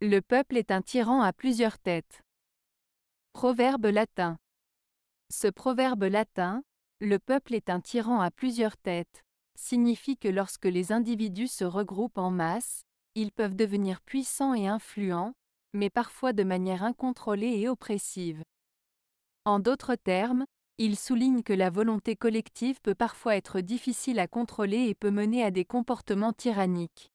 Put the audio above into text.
Le peuple est un tyran à plusieurs têtes. Proverbe latin. Ce proverbe latin, le peuple est un tyran à plusieurs têtes, signifie que lorsque les individus se regroupent en masse, ils peuvent devenir puissants et influents, mais parfois de manière incontrôlée et oppressive. En d'autres termes, il souligne que la volonté collective peut parfois être difficile à contrôler et peut mener à des comportements tyranniques.